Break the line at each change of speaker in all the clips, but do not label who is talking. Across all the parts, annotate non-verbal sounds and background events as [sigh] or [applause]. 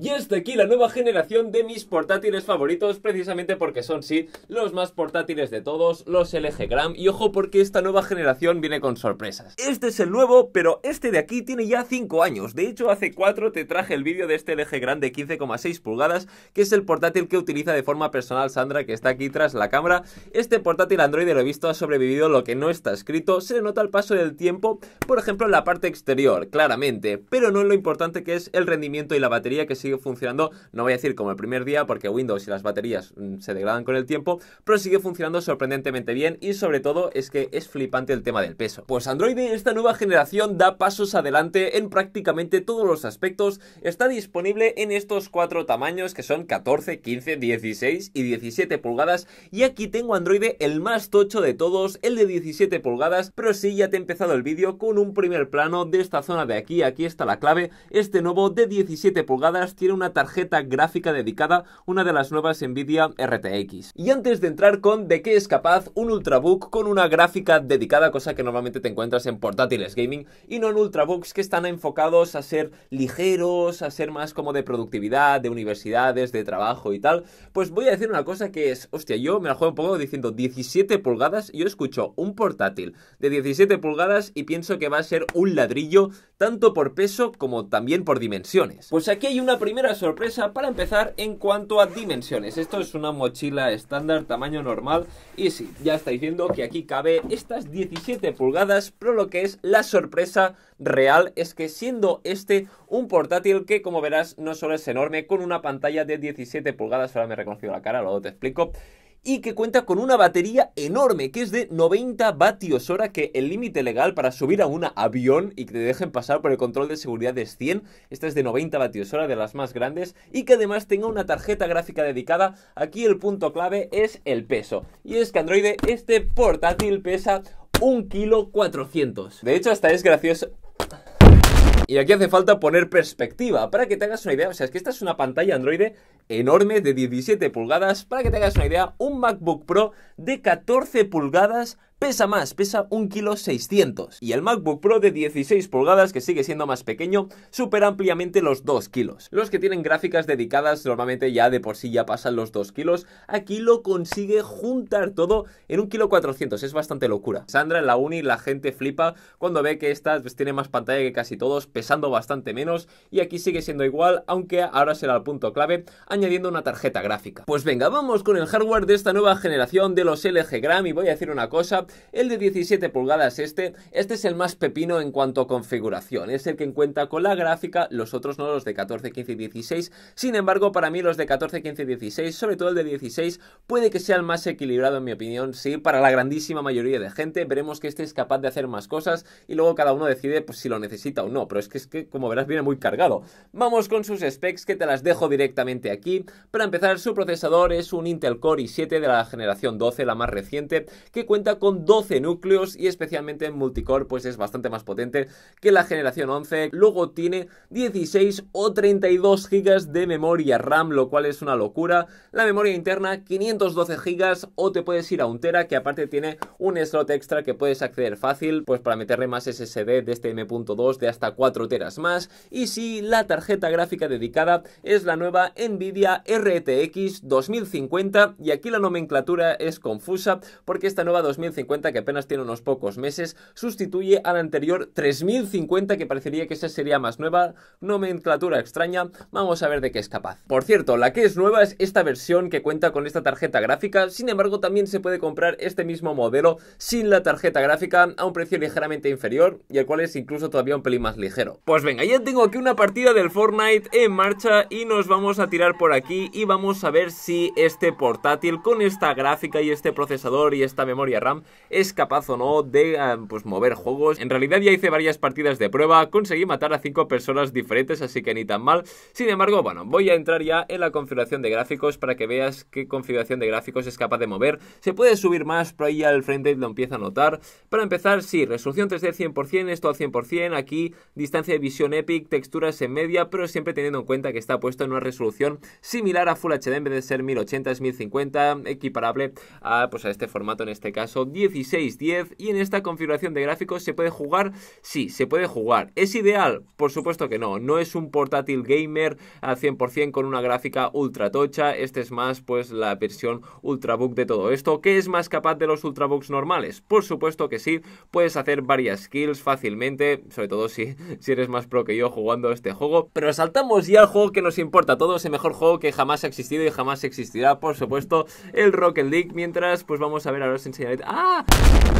Y hasta aquí la nueva generación de mis portátiles favoritos, precisamente porque son, sí, los más portátiles de todos, los LG Gram. Y ojo porque esta nueva generación viene con sorpresas. Este es el nuevo, pero este de aquí tiene ya 5 años. De hecho, hace 4 te traje el vídeo de este LG Gram de 15,6 pulgadas, que es el portátil que utiliza de forma personal Sandra, que está aquí tras la cámara. Este portátil Android, lo he visto, ha sobrevivido lo que no está escrito. Se le nota el paso del tiempo, por ejemplo, en la parte exterior, claramente. Pero no en lo importante que es el rendimiento y la batería que se sigue funcionando, no voy a decir como el primer día, porque Windows y las baterías mm, se degradan con el tiempo, pero sigue funcionando sorprendentemente bien y sobre todo es que es flipante el tema del peso. Pues Android esta nueva generación da pasos adelante en prácticamente todos los aspectos, está disponible en estos cuatro tamaños que son 14, 15, 16 y 17 pulgadas y aquí tengo Android el más tocho de todos, el de 17 pulgadas, pero sí ya te he empezado el vídeo con un primer plano de esta zona de aquí, aquí está la clave, este nuevo de 17 pulgadas tiene una tarjeta gráfica dedicada, una de las nuevas Nvidia RTX. Y antes de entrar con de qué es capaz un Ultrabook con una gráfica dedicada, cosa que normalmente te encuentras en portátiles gaming y no en Ultrabooks que están enfocados a ser ligeros, a ser más como de productividad, de universidades, de trabajo y tal, pues voy a decir una cosa que es, hostia, yo me la juego un poco diciendo 17 pulgadas, yo escucho un portátil de 17 pulgadas y pienso que va a ser un ladrillo tanto por peso como también por dimensiones. Pues aquí hay una la primera sorpresa para empezar en cuanto a dimensiones. Esto es una mochila estándar, tamaño normal, y sí, ya estáis viendo que aquí cabe estas 17 pulgadas, pero lo que es la sorpresa real es que siendo este un portátil que como verás no solo es enorme, con una pantalla de 17 pulgadas, ahora me he reconocido la cara, luego te explico, y que cuenta con una batería enorme que es de 90 vatios hora que el límite legal para subir a un avión y que te dejen pasar por el control de seguridad es 100, esta es de 90 vatios hora de las más grandes y que además tenga una tarjeta gráfica dedicada, aquí el punto clave es el peso y es que Android este portátil pesa un kilo 400. De hecho, hasta es gracioso. Y aquí hace falta poner perspectiva para que te hagas una idea. O sea, es que esta es una pantalla Android enorme de 17 pulgadas. Para que te hagas una idea, un MacBook Pro de 14 pulgadas pesa más, pesa 1,6 kg y el MacBook Pro de 16 pulgadas, que sigue siendo más pequeño, supera ampliamente los 2 kilos. Los que tienen gráficas dedicadas normalmente ya de por sí ya pasan los 2 kilos, aquí lo consigue juntar todo en 1,4 kg, es bastante locura. Sandra en la uni la gente flipa cuando ve que esta pues, tiene más pantalla que casi todos, pesando bastante menos y aquí sigue siendo igual, aunque ahora será el punto clave, añadiendo una tarjeta gráfica. Pues venga, vamos con el hardware de esta nueva generación de los LG Gram y voy a decir una cosa, el de 17 pulgadas este, este es el más pepino en cuanto a configuración, es el que cuenta con la gráfica, los otros no, los de 14, 15 y 16. Sin embargo, para mí los de 14, 15 y 16, sobre todo el de 16, puede que sea el más equilibrado en mi opinión, sí, para la grandísima mayoría de gente. Veremos que este es capaz de hacer más cosas y luego cada uno decide pues, si lo necesita o no, pero es que, es que como verás viene muy cargado. Vamos con sus specs que te las dejo directamente aquí. Para empezar, su procesador es un Intel Core i7 de la generación 12, la más reciente, que cuenta con 12 núcleos y especialmente en multicore pues es bastante más potente que la generación 11. Luego tiene 16 o 32 gigas de memoria RAM, lo cual es una locura. La memoria interna 512 gigas o te puedes ir a un tera que aparte tiene un slot extra que puedes acceder fácil pues para meterle más SSD de este M.2 de hasta 4 teras más. Y si la tarjeta gráfica dedicada es la nueva Nvidia RTX 2050 y aquí la nomenclatura es confusa porque esta nueva 2050 que apenas tiene unos pocos meses, sustituye al anterior 3050 que parecería que esa sería más nueva, nomenclatura extraña, vamos a ver de qué es capaz. Por cierto, la que es nueva es esta versión que cuenta con esta tarjeta gráfica, sin embargo también se puede comprar este mismo modelo sin la tarjeta gráfica a un precio ligeramente inferior y el cual es incluso todavía un pelín más ligero. Pues venga, ya tengo aquí una partida del Fortnite en marcha y nos vamos a tirar por aquí y vamos a ver si este portátil con esta gráfica y este procesador y esta memoria RAM es capaz o no de eh, pues, mover juegos. En realidad ya hice varias partidas de prueba, conseguí matar a 5 personas diferentes, así que ni tan mal. Sin embargo, bueno, voy a entrar ya en la configuración de gráficos para que veas qué configuración de gráficos es capaz de mover. Se puede subir más, pero ahí ya el y lo empieza a notar. Para empezar, sí, resolución 3D 100%, esto al 100%, aquí distancia de visión epic, texturas en media, pero siempre teniendo en cuenta que está puesto en una resolución similar a Full HD en vez de ser 1080 es 1050, equiparable a, pues, a este formato en este caso, 10 y en esta configuración de gráficos se puede jugar, sí, se puede jugar. ¿Es ideal? Por supuesto que no, no es un portátil gamer al 100% con una gráfica ultra tocha, este es más pues la versión ultrabook de todo esto, qué es más capaz de los ultrabooks normales. Por supuesto que sí, puedes hacer varias kills fácilmente, sobre todo si, [laughs] si eres más pro que yo jugando este juego, pero saltamos ya al juego que nos importa todo todos, el mejor juego que jamás ha existido y jamás existirá, por supuesto, el Rocket League, mientras pues vamos a ver, a los enseñaré... ¡Ah!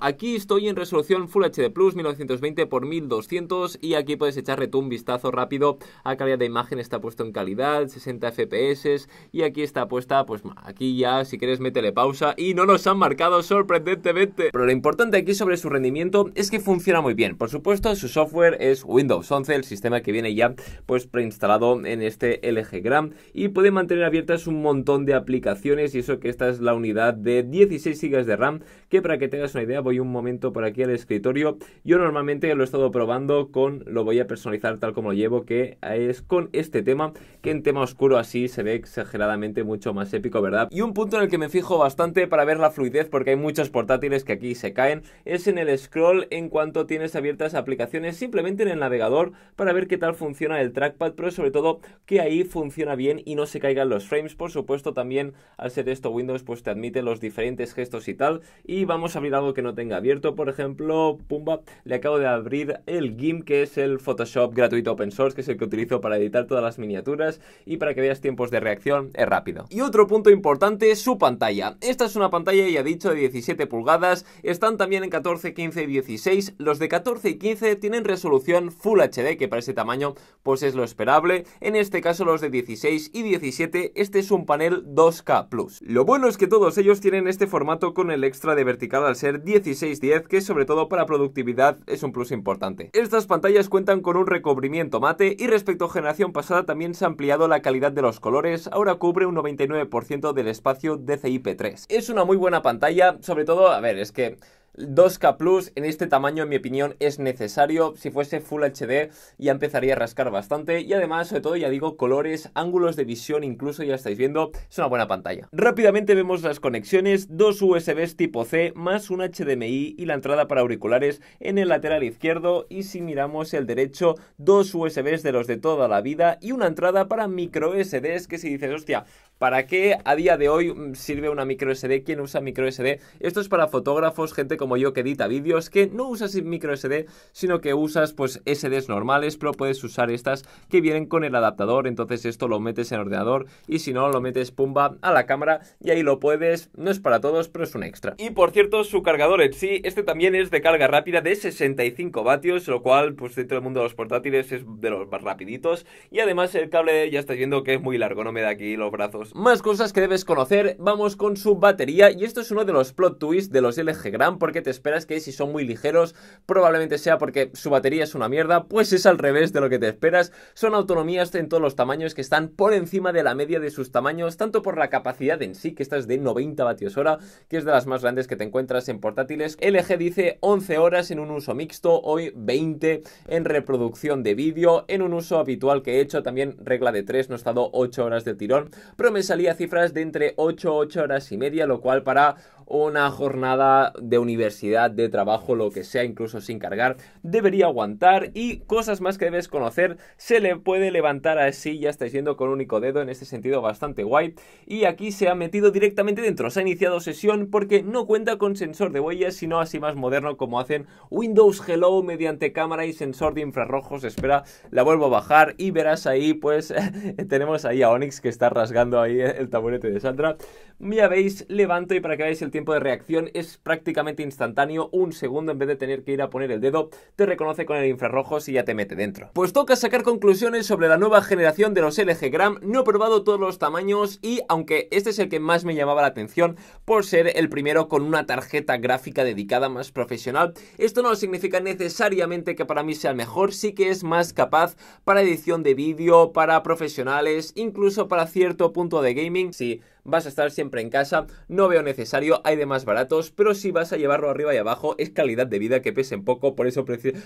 Aquí estoy en resolución Full HD Plus 1920 x 1200 y aquí puedes echarle tú un vistazo rápido a calidad de imagen. Está puesto en calidad, 60 FPS y aquí está puesta, pues aquí ya si quieres métele pausa y no nos han marcado sorprendentemente. Pero lo importante aquí sobre su rendimiento es que funciona muy bien. Por supuesto, su software es Windows 11, el sistema que viene ya pues preinstalado en este LG Gram y puede mantener abiertas un montón de aplicaciones y eso que esta es la unidad de 16 GB de RAM que para que tengas una idea, voy un momento por aquí al escritorio. Yo normalmente lo he estado probando con, lo voy a personalizar tal como lo llevo, que es con este tema, que en tema oscuro así se ve exageradamente mucho más épico, ¿verdad? Y un punto en el que me fijo bastante para ver la fluidez, porque hay muchos portátiles que aquí se caen, es en el scroll en cuanto tienes abiertas aplicaciones, simplemente en el navegador, para ver qué tal funciona el trackpad, pero sobre todo que ahí funciona bien y no se caigan los frames. Por supuesto, también al ser esto Windows, pues te admite los diferentes gestos y tal. Y vamos abrir algo que no tenga abierto, por ejemplo, pumba, le acabo de abrir el GIMP, que es el Photoshop gratuito open source, que es el que utilizo para editar todas las miniaturas y para que veas tiempos de reacción, es rápido. Y otro punto importante, es su pantalla. Esta es una pantalla, ya dicho, de 17 pulgadas, están también en 14, 15 y 16, los de 14 y 15 tienen resolución Full HD, que para ese tamaño pues es lo esperable, en este caso los de 16 y 17, este es un panel 2K+. Lo bueno es que todos ellos tienen este formato con el extra de vertical al ser 16-10 que sobre todo para productividad es un plus importante. Estas pantallas cuentan con un recubrimiento mate y respecto a generación pasada también se ha ampliado la calidad de los colores, ahora cubre un 99% del espacio DCI-P3. Es una muy buena pantalla, sobre todo, a ver, es que 2K Plus en este tamaño, en mi opinión, es necesario. Si fuese Full HD ya empezaría a rascar bastante. Y además, sobre todo, ya digo, colores, ángulos de visión, incluso ya estáis viendo, es una buena pantalla. Rápidamente vemos las conexiones, dos usb tipo C más un HDMI y la entrada para auriculares en el lateral izquierdo. Y si miramos el derecho, dos USBs de los de toda la vida y una entrada para micro SDs que si dices, hostia, ¿Para qué a día de hoy mm, sirve una micro SD? ¿Quién usa micro SD? Esto es para fotógrafos, gente como yo que edita vídeos, que no usas micro SD, sino que usas pues SDs normales, pero puedes usar estas que vienen con el adaptador. Entonces esto lo metes en ordenador y si no, lo metes pumba a la cámara y ahí lo puedes. No es para todos, pero es un extra. Y por cierto, su cargador en sí, este también es de carga rápida de 65 vatios, lo cual pues dentro del mundo de los portátiles es de los más rapiditos. Y además el cable ya estáis viendo que es muy largo, no me da aquí los brazos más cosas que debes conocer, vamos con su batería y esto es uno de los plot twists de los LG Gram. porque te esperas que si son muy ligeros probablemente sea porque su batería es una mierda, pues es al revés de lo que te esperas, son autonomías en todos los tamaños que están por encima de la media de sus tamaños, tanto por la capacidad en sí, que esta es de 90 vatios hora, que es de las más grandes que te encuentras en portátiles. LG dice 11 horas en un uso mixto, hoy 20 en reproducción de vídeo, en un uso habitual que he hecho también regla de 3, no he estado 8 horas de tirón, pero salía cifras de entre 8 8 horas y media, lo cual para una jornada de universidad, de trabajo, lo que sea, incluso sin cargar, debería aguantar y cosas más que debes conocer, se le puede levantar así, ya estáis viendo con un único dedo, en este sentido bastante guay, y aquí se ha metido directamente dentro, se ha iniciado sesión porque no cuenta con sensor de huellas, sino así más moderno como hacen Windows Hello mediante cámara y sensor de infrarrojos, espera, la vuelvo a bajar y verás ahí, pues [laughs] tenemos ahí a Onyx que está rasgando ahí el taburete de Sandra, ya veis, levanto y para que veáis el tiempo tiempo de reacción es prácticamente instantáneo, un segundo en vez de tener que ir a poner el dedo, te reconoce con el infrarrojo si ya te mete dentro. Pues toca sacar conclusiones sobre la nueva generación de los LG Gram, no he probado todos los tamaños y aunque este es el que más me llamaba la atención por ser el primero con una tarjeta gráfica dedicada más profesional, esto no significa necesariamente que para mí sea el mejor, sí que es más capaz para edición de vídeo, para profesionales, incluso para cierto punto de gaming, sí vas a estar siempre en casa, no veo necesario, hay de más baratos, pero si vas a llevarlo arriba y abajo, es calidad de vida que pesen poco, por eso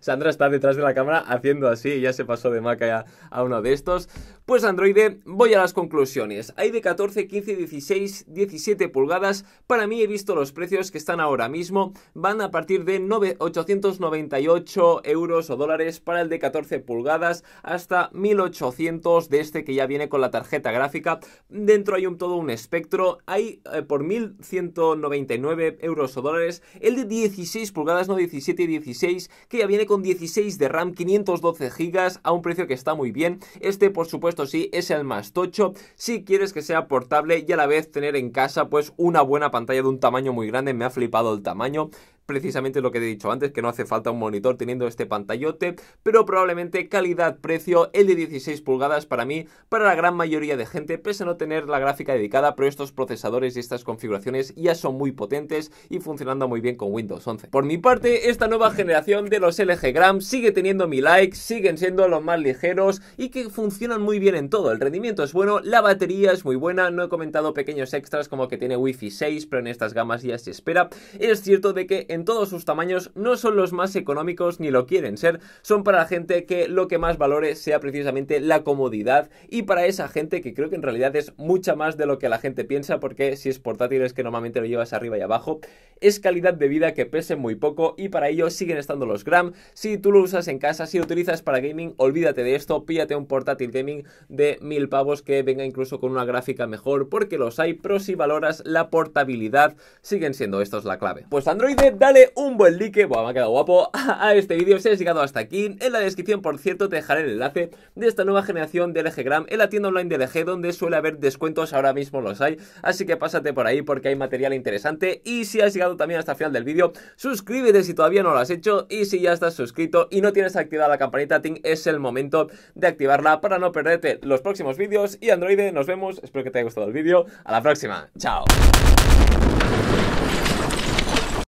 Sandra está detrás de la cámara haciendo así, ya se pasó de Maca a, uno de estos. Pues Android, voy a las conclusiones. Hay de 14, 15, 16, 17 pulgadas, para mí he visto los precios que están ahora mismo, van a partir de 898 euros o dólares para el de 14 pulgadas hasta 1800 de este que ya viene con la tarjeta gráfica. Dentro hay un todo un espectro hay eh, por 1.199 euros o dólares el de 16 pulgadas, no 17 y 16, que ya viene con 16 de RAM, 512 gigas a un precio que está muy bien. Este, por supuesto, sí, es el más tocho. Si quieres que sea portable y a la vez tener en casa pues una buena pantalla de un tamaño muy grande, me ha flipado el tamaño precisamente lo que he dicho antes, que no hace falta un monitor teniendo este pantallote, pero probablemente calidad-precio, el de 16 pulgadas para mí, para la gran mayoría de gente, pese a no tener la gráfica dedicada, pero estos procesadores y estas configuraciones ya son muy potentes y funcionando muy bien con Windows 11. Por mi parte, esta nueva generación de los LG Gram sigue teniendo mi like, siguen siendo los más ligeros y que funcionan muy bien en todo. El rendimiento es bueno, la batería es muy buena, no he comentado pequeños extras como que tiene Wi-Fi 6, pero en estas gamas ya se espera. Es cierto de que en todos sus tamaños no son los más económicos ni lo quieren ser, son para la gente que lo que más valore sea precisamente la comodidad y para esa gente que creo que en realidad es mucha más de lo que la gente piensa porque si es portátil es que normalmente lo llevas arriba y abajo, es calidad de vida que pese muy poco y para ello siguen estando los gram, si tú lo usas en casa, si lo utilizas para gaming, olvídate de esto, píllate un portátil gaming de mil pavos que venga incluso con una gráfica mejor porque los hay, pero si valoras la portabilidad siguen siendo estos la clave. Pues Android de dale un buen like, bueno, me ha quedado guapo, [laughs] a este vídeo si has llegado hasta aquí. En la descripción, por cierto, te dejaré el enlace de esta nueva generación de LG Gram en la tienda online de LG, donde suele haber descuentos, ahora mismo los hay, así que pásate por ahí porque hay material interesante. Y si has llegado también hasta el final del vídeo, suscríbete si todavía no lo has hecho y si ya estás suscrito y no tienes activada la campanita ting, es el momento de activarla para no perderte los próximos vídeos. Y Android, nos vemos, espero que te haya gustado el vídeo, a la próxima, chao.